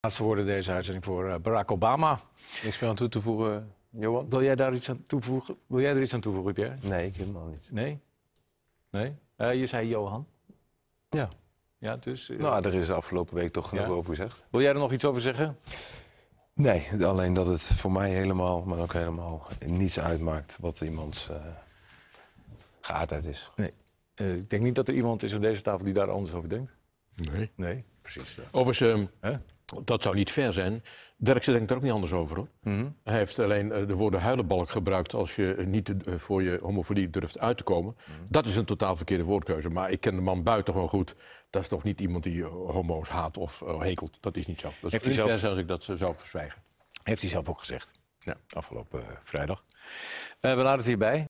Laatste woorden deze uitzending voor eh, Barack Obama. Niks meer aan toe te voegen, eh, Johan? Wil jij daar iets aan toevoegen? Wil jij er iets aan toevoegen, Pierre? Nee, ik helemaal niet. Nee? Nee? Eh, je zei Johan. Ja. Ja, dus... Nou, er is de afgelopen week toch genoeg over gezegd. Wil jij er nog iets over zeggen? Nee, alleen dat het voor mij helemaal, maar ook helemaal niets uitmaakt wat iemands geaardheid is. Nee. ik denk niet dat er iemand is aan deze tafel die daar anders over denkt. Nee. Nee, precies. Overigens, um, dat zou niet ver zijn. Derksen denkt er ook niet anders over. Hoor. Mhm. Hij heeft alleen eh, de woorden huilenbalk gebruikt als je niet eh, voor je homofobie durft uit te komen. Mhm. Dat is een totaal verkeerde woordkeuze. Maar ik ken de man buiten buitengewoon goed. Dat is toch niet iemand die eh, homo's haat of hekelt. Dat is niet zo. Dat is zelf... fair als ik dat zou verzwijgen. Heeft hij zelf ook gezegd. Ja. Afgelopen vrijdag. we laten het hierbij.